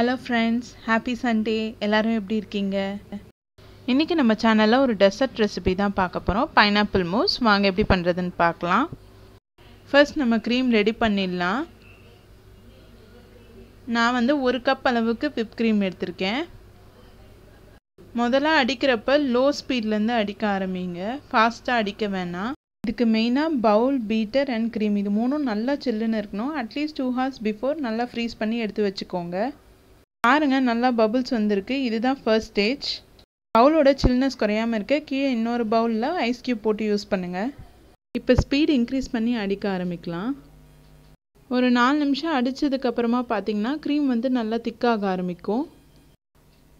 hello friends happy Sunday எல்லோரும் எப்படி இருக்கீங்க இன்றைக்கி நம்ம சேனலில் ஒரு டெசர்ட் ரெசிபி தான் பார்க்க போகிறோம் பைனாப்பிள் மூஸ் வாங்க எப்படி பண்ணுறதுன்னு பார்க்கலாம் ஃபர்ஸ்ட் நம்ம க்ரீம் ரெடி பண்ணிடலாம் நான் வந்து ஒரு கப் அளவுக்கு விப் க்ரீம் எடுத்திருக்கேன் முதல்ல அடிக்கிறப்ப லோ ஸ்பீட்லேருந்து அடிக்க ஆரம்பிங்க ஃபாஸ்ட்டாக அடிக்க வேணாம் இதுக்கு மெயினாக பவுல் பீட்டர் அண்ட் க்ரீம் இது மூணும் நல்லா சில்லுன்னு இருக்கணும் அட்லீஸ்ட் டூ ஹார்ஸ் பிஃபோர் நல்லா ஃப்ரீஸ் பண்ணி எடுத்து வச்சுக்கோங்க பாருங்கள் நல்லா பபுள்ஸ் வந்திருக்கு இதுதான் ஃபர்ஸ்ட் ஸ்டேஜ் பவுலோட சில்னஸ் குறையாமல் இருக்க கீழே இன்னொரு பவுலில் ஐஸ் க்யூப் போட்டு யூஸ் பண்ணுங்கள் இப்போ ஸ்பீட் இன்க்ரீஸ் பண்ணி அடிக்க ஆரம்பிக்கலாம் ஒரு நாலு நிமிஷம் அடித்ததுக்கப்புறமா பார்த்தீங்கன்னா க்ரீம் வந்து நல்லா திக்காக ஆரம்பிக்கும்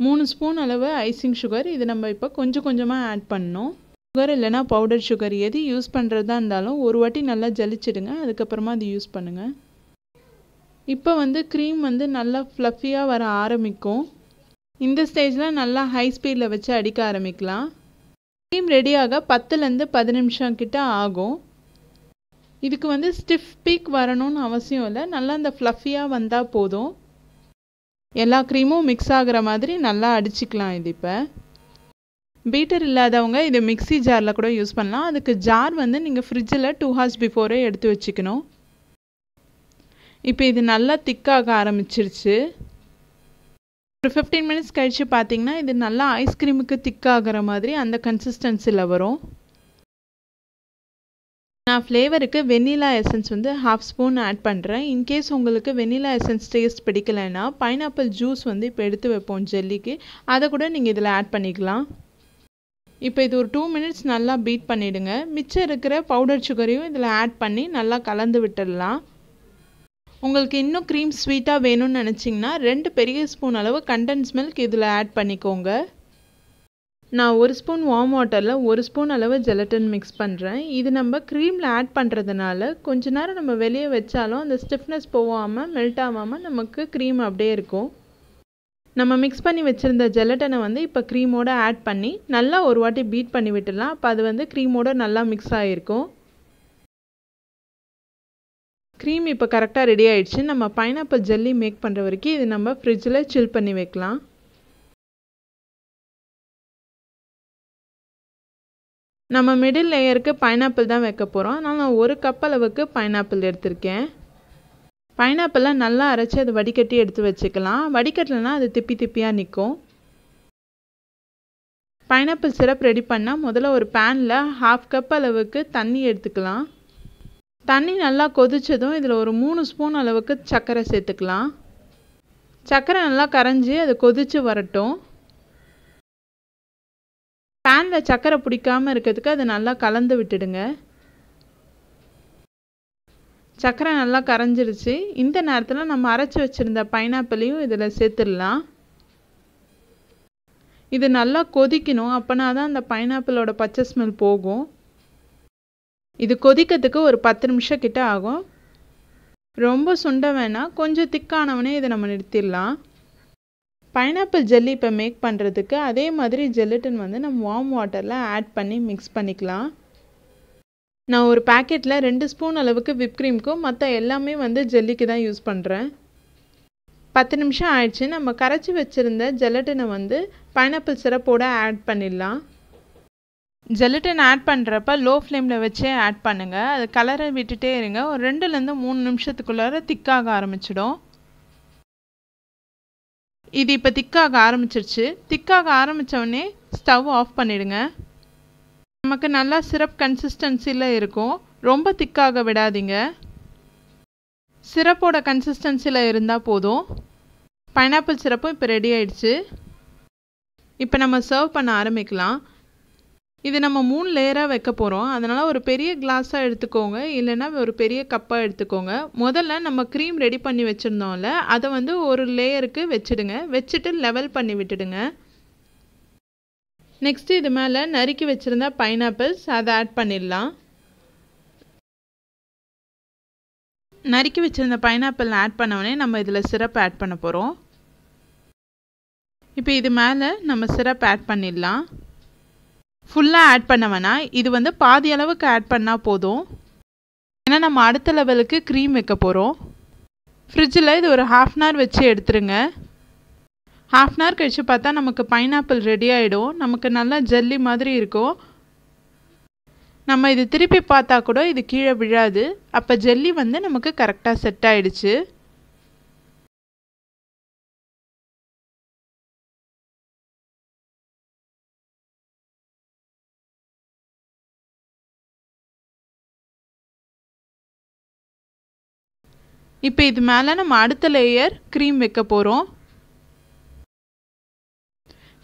மூணு ஸ்பூன் அளவு ஐசிங் சுகர் இது நம்ம இப்போ கொஞ்சம் கொஞ்சமாக ஆட் பண்ணோம் சுகர் இல்லைனா பவுடர் சுகர் எது யூஸ் பண்ணுறதா இருந்தாலும் ஒரு வாட்டி நல்லா ஜலிச்சிடுங்க அதுக்கப்புறமா அது யூஸ் பண்ணுங்கள் இப்போ வந்து க்ரீம் வந்து நல்லா ஃப்ளஃபியாக வர ஆரம்பிக்கும் இந்த ஸ்டேஜில் நல்லா ஹை ஸ்பீடில் வச்சு அடிக்க ஆரம்பிக்கலாம் க்ரீம் ரெடியாக பத்துலேருந்து பத்து நிமிஷம் கிட்ட ஆகும் இதுக்கு வந்து ஸ்டிஃப் பீக் வரணும்னு அவசியம் இல்லை நல்லா அந்த ஃப்ளஃபியாக வந்தால் போதும் எல்லா க்ரீமும் மிக்ஸ் ஆகிற மாதிரி நல்லா அடிச்சுக்கலாம் இது இப்போ பீட்டர் இல்லாதவங்க இது மிக்சி ஜாரில் கூட யூஸ் பண்ணலாம் அதுக்கு ஜார் வந்து நீங்கள் ஃப்ரிட்ஜில் டூ ஹார்ஸ் பிஃபோரே எடுத்து வச்சுக்கணும் இப்போ இது நல்லா திக்காக ஆரம்பிச்சிருச்சு ஒரு ஃபிஃப்டீன் மினிட்ஸ் கழித்து பார்த்தீங்கன்னா இது நல்லா ஐஸ்கிரீமுக்கு திக்காகிற மாதிரி அந்த கன்சிஸ்டன்சியில் வரும் நான் ஃப்ளேவருக்கு வெண்ணிலா எசன்ஸ் வந்து ஹாஃப் ஸ்பூன் ஆட் பண்ணுறேன் இன்கேஸ் உங்களுக்கு வெண்ணிலா எசன்ஸ் டேஸ்ட் பிடிக்கலைன்னா பைனாப்பிள் ஜூஸ் வந்து இப்போ எடுத்து வைப்போம் ஜெல்லிக்கு அதை கூட நீங்கள் இதில் ஆட் பண்ணிக்கலாம் இப்போ இது ஒரு டூ மினிட்ஸ் நல்லா பீட் பண்ணிவிடுங்க மிச்சம் இருக்கிற பவுடர் சுகரையும் இதில் ஆட் பண்ணி நல்லா கலந்து விட்டுடலாம் உங்களுக்கு இன்னும் க்ரீம் ஸ்வீட்டாக வேணும்னு நினச்சிங்கன்னா ரெண்டு பெரிய ஸ்பூன் அளவு கண்டன்ஸ் மில்க் இதில் ஆட் பண்ணிக்கோங்க நான் ஒரு ஸ்பூன் வார்ம் வாட்டரில் ஒரு ஸ்பூன் அளவு ஜெலட்டின் மிக்ஸ் பண்ணுறேன் இது நம்ம க்ரீமில் ஆட் பண்ணுறதுனால கொஞ்ச நேரம் நம்ம வெளியே வச்சாலும் அந்த ஸ்டிஃப்னஸ் போகாமல் மெல்ட் ஆகாமல் நமக்கு க்ரீம் அப்படியே இருக்கும் நம்ம மிக்ஸ் பண்ணி வச்சுருந்த ஜெலட்டனை வந்து இப்போ க்ரீமோடு ஆட் பண்ணி நல்லா ஒரு வாட்டி பீட் பண்ணி விட்டுடலாம் அப்போ அது வந்து க்ரீமோடு நல்லா மிக்ஸ் ஆகிருக்கும் க்ரீம் இப்போ கரெக்டாக ரெடி ஆகிடுச்சு நம்ம பைனாப்பிள் ஜெல்லி மேக் பண்ணுற வரைக்கும் இது நம்ம ஃப்ரிட்ஜில் சில் பண்ணி வைக்கலாம் நம்ம மிடில் லேயருக்கு பைனாப்பிள் தான் வைக்க போகிறோம் அதனால் நான் ஒரு கப் அளவுக்கு பைனாப்பிள் எடுத்திருக்கேன் பைனாப்பிளை நல்லா அரைச்சி அதை வடிகட்டி எடுத்து வச்சுக்கலாம் வடிகட்டலைன்னா அது திப்பி திப்பியாக நிற்கும் பைனாப்பிள் சிரப் ரெடி பண்ணால் முதல்ல ஒரு பேனில் ஹாஃப் கப் அளவுக்கு தண்ணி எடுத்துக்கலாம் தண்ணி நல்லா கொதித்ததும் இதில் ஒரு மூணு ஸ்பூன் அளவுக்கு சர்க்கரை சேர்த்துக்கலாம் சர்க்கரை நல்லா கரைஞ்சி அது கொதித்து வரட்டும் பேனில் சர்க்கரை பிடிக்காமல் இருக்கிறதுக்கு அது நல்லா கலந்து விட்டுடுங்க சர்க்கரை நல்லா கரைஞ்சிருச்சு இந்த நேரத்தில் நம்ம அரைச்சி வச்சுருந்த பைனாப்பிளையும் இதில் சேர்த்துடலாம் இது நல்லா கொதிக்கணும் அப்போனா தான் அந்த பைனாப்பிளோட பச்சை ஸ்மெல் போகும் இது கொதிக்கிறதுக்கு ஒரு பத்து நிமிஷம் கிட்ட ஆகும் ரொம்ப சுண்ட வேணாம் கொஞ்சம் திக்கானவனே இதை நம்ம நிறுத்திடலாம் பைனாப்பிள் ஜெல்லி இப்போ மேக் பண்ணுறதுக்கு அதே மாதிரி ஜெல்லட்டன் வந்து நம்ம வார்ம் வாட்டரில் ஆட் பண்ணி மிக்ஸ் பண்ணிக்கலாம் நான் ஒரு பேக்கெட்டில் ரெண்டு ஸ்பூன் அளவுக்கு விப் மற்ற எல்லாமே வந்து ஜெல்லிக்கு தான் யூஸ் பண்ணுறேன் பத்து நிமிஷம் ஆயிடுச்சு நம்ம கரைச்சி வச்சுருந்த ஜெலட்டினை வந்து பைனாப்பிள் சிரப்போடு ஆட் பண்ணிடலாம் ஜெலட்டின் ஆட் பண்ணுறப்ப லோ ஃப்ளேமில் வச்சே ஆட் பண்ணுங்கள் அது கலரை விட்டுட்டே இருங்க ஒரு ரெண்டுலேருந்து மூணு நிமிஷத்துக்குள்ளார திக்காக ஆரம்பிச்சிடும் இது இப்போ திக்காக ஆரம்பிச்சிருச்சு திக்காக ஆரம்பித்தோடனே ஸ்டவ் ஆஃப் பண்ணிவிடுங்க நமக்கு நல்லா சிரப் கன்சிஸ்டன்சியில் இருக்கும் ரொம்ப திக்காக விடாதீங்க சிரப்போட கன்சிஸ்டன்சியில் இருந்தால் போதும் பைனாப்பிள் சிரப்பும் இப்போ ரெடி ஆயிடுச்சு இப்போ நம்ம சர்வ் பண்ண ஆரம்பிக்கலாம் இது நம்ம மூணு லேயராக வைக்க போகிறோம் அதனால் ஒரு பெரிய கிளாஸாக எடுத்துக்கோங்க இல்லைன்னா ஒரு பெரிய கப்பாக எடுத்துக்கோங்க முதல்ல நம்ம க்ரீம் ரெடி பண்ணி வச்சுருந்தோம்ல அதை வந்து ஒரு லேயருக்கு வச்சுடுங்க வச்சுட்டு லெவல் பண்ணி விட்டுடுங்க நெக்ஸ்ட் இது மேலே நறுக்கி வச்சுருந்த பைனாப்பிள்ஸ் அதை ஆட் பண்ணிடலாம் நறுக்கி வச்சுருந்த பைனாப்பிள் ஆட் பண்ணவுடனே நம்ம இதில் சிரப் ஆட் பண்ண போகிறோம் இப்போ இது மேலே நம்ம சிரப் ஆட் பண்ணிடலாம் ஃபுல்லாக ஆட் பண்ண வேணாம் இது வந்து பாதி அளவுக்கு ஆட் பண்ணால் போதும் ஏன்னா நம்ம அடுத்த லெவலுக்கு க்ரீம் வைக்க போகிறோம் ஃப்ரிட்ஜில் இது ஒரு ஹாஃப் அன் ஹவர் வச்சு எடுத்துருங்க ஹாஃப் அன் ஹவர் கழித்து பார்த்தா நமக்கு பைனாப்பிள் ரெடி ஆகிடும் நமக்கு நல்லா ஜல்லி மாதிரி இருக்கும் நம்ம இது திருப்பி பார்த்தா கூட இது கீழே விழாது அப்போ ஜெல்லி வந்து நமக்கு கரெக்டாக செட் ஆகிடுச்சு இப்போ இது மேலே நம்ம அடுத்த லேயர் க்ரீம் வைக்க போகிறோம்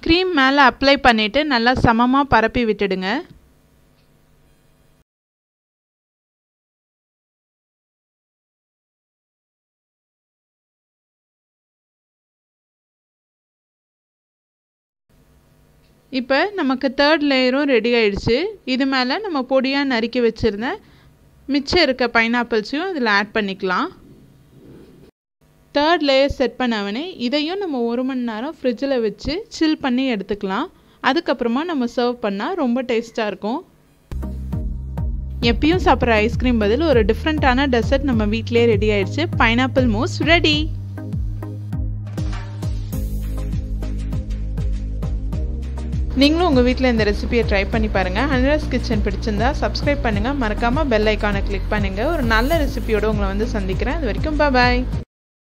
க்ரீம் மேலே அப்ளை பண்ணிவிட்டு நல்லா சமமாக பரப்பி விட்டுடுங்க இப்போ நமக்கு தேர்ட் லேயரும் ரெடி ஆயிடுச்சு இது மேலே நம்ம பொடியாக நறுக்கி வச்சுருந்த மிச்சம் இருக்க பைனாப்பிள்ஸையும் இதில் ஆட் பண்ணிக்கலாம் தேர்ட் லேயர் செட் பண்ணவனே இதையும் நம்ம ஒரு மணி நேரம் ஃப்ரிட்ஜில் வச்சு சில் பண்ணி எடுத்துக்கலாம் அதுக்கப்புறமா நம்ம சர்வ் பண்ணால் ரொம்ப டேஸ்ட்டாக இருக்கும் எப்பயும் சாப்பிட்ற ஐஸ்கிரீம் பதில் ஒரு டிஃப்ரெண்ட்டான டெசர்ட் நம்ம வீட்டிலே ரெடி ஆயிடுச்சு பைனாப்பிள் மூஸ் ரெடி நீங்களும் உங்கள் வீட்டில் இந்த ரெசிபியை ட்ரை பண்ணி பாருங்கள் ஹண்ட்ரஸ் கிச்சன் பிடிச்சிருந்தா சப்ஸ்கிரைப் பண்ணுங்கள் மறக்காமல் பெல் ஐக்கானை கிளிக் பண்ணுங்கள் ஒரு நல்ல ரெசிபியோடு உங்களை வந்து சந்திக்கிறேன் அது வரைக்கும் பாய்